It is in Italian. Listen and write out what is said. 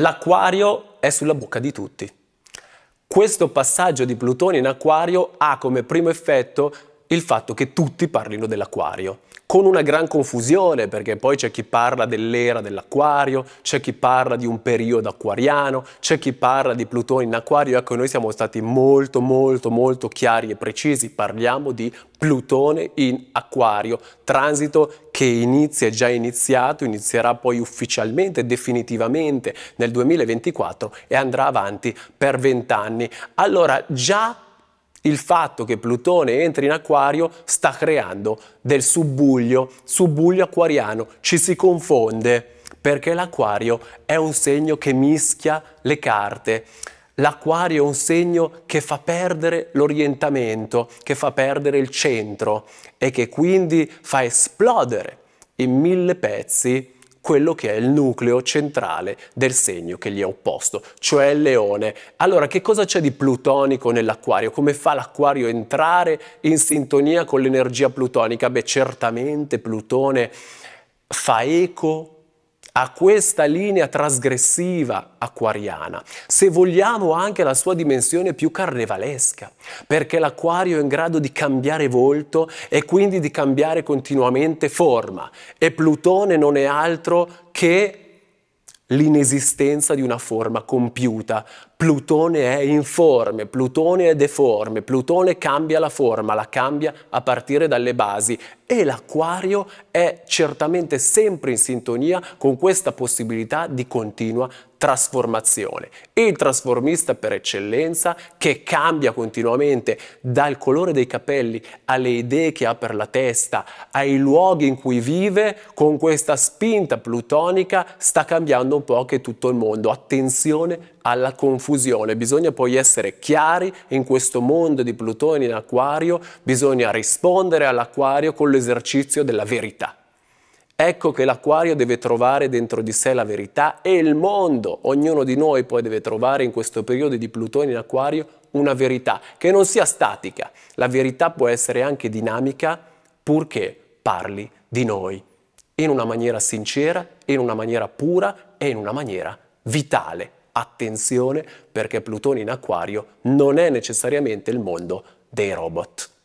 L'acquario è sulla bocca di tutti. Questo passaggio di Plutone in acquario ha come primo effetto il fatto che tutti parlino dell'acquario, con una gran confusione, perché poi c'è chi parla dell'era dell'acquario, c'è chi parla di un periodo acquariano, c'è chi parla di Plutone in acquario, ecco noi siamo stati molto molto molto chiari e precisi, parliamo di Plutone in acquario, transito che inizia, è già iniziato, inizierà poi ufficialmente, definitivamente nel 2024 e andrà avanti per vent'anni. Allora già il fatto che Plutone entri in acquario sta creando del subbuglio, subbuglio acquariano, ci si confonde perché l'acquario è un segno che mischia le carte. L'acquario è un segno che fa perdere l'orientamento, che fa perdere il centro e che quindi fa esplodere in mille pezzi quello che è il nucleo centrale del segno che gli è opposto, cioè il leone. Allora, che cosa c'è di plutonico nell'acquario? Come fa l'acquario a entrare in sintonia con l'energia plutonica? Beh, certamente Plutone fa eco a questa linea trasgressiva acquariana, se vogliamo anche la sua dimensione più carnevalesca, perché l'acquario è in grado di cambiare volto e quindi di cambiare continuamente forma e Plutone non è altro che l'inesistenza di una forma compiuta Plutone è informe, Plutone è deforme, Plutone cambia la forma, la cambia a partire dalle basi e l'Aquario è certamente sempre in sintonia con questa possibilità di continua trasformazione. Il trasformista per eccellenza che cambia continuamente dal colore dei capelli alle idee che ha per la testa, ai luoghi in cui vive, con questa spinta plutonica sta cambiando un po' che tutto il mondo. Attenzione alla confusione confusione, bisogna poi essere chiari in questo mondo di Plutone in acquario, bisogna rispondere all'acquario con l'esercizio della verità. Ecco che l'acquario deve trovare dentro di sé la verità e il mondo, ognuno di noi poi deve trovare in questo periodo di Plutone in acquario una verità che non sia statica. La verità può essere anche dinamica purché parli di noi in una maniera sincera, in una maniera pura e in una maniera vitale, Attenzione perché Plutone in acquario non è necessariamente il mondo dei robot.